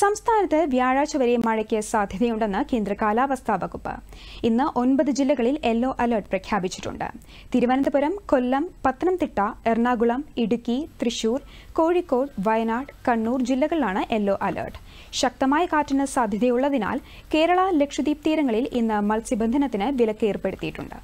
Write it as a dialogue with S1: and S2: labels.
S1: സംസ്ഥാനത്ത് വ്യാഴാഴ്ച വരെ മഴയ്ക്ക് സാധ്യതയുണ്ടെന്ന് കേന്ദ്ര കാലാവസ്ഥാ വകുപ്പ് ഇന്ന് ഒൻപത് ജില്ലകളിൽ യെല്ലോ അലർട്ട് പ്രഖ്യാപിച്ചിട്ടുണ്ട് തിരുവനന്തപുരം കൊല്ലം പത്തനംതിട്ട എറണാകുളം ഇടുക്കി തൃശൂർ കോഴിക്കോട് വയനാട് കണ്ണൂർ ജില്ലകളിലാണ് യെല്ലോ അലർട്ട് ശക്തമായ കാറ്റിന് സാധ്യതയുള്ളതിനാൽ കേരള ലക്ഷദ്വീപ് തീരങ്ങളിൽ ഇന്ന് മത്സ്യബന്ധനത്തിന് വിലക്ക് ഏർപ്പെടുത്തിയിട്ടുണ്ട്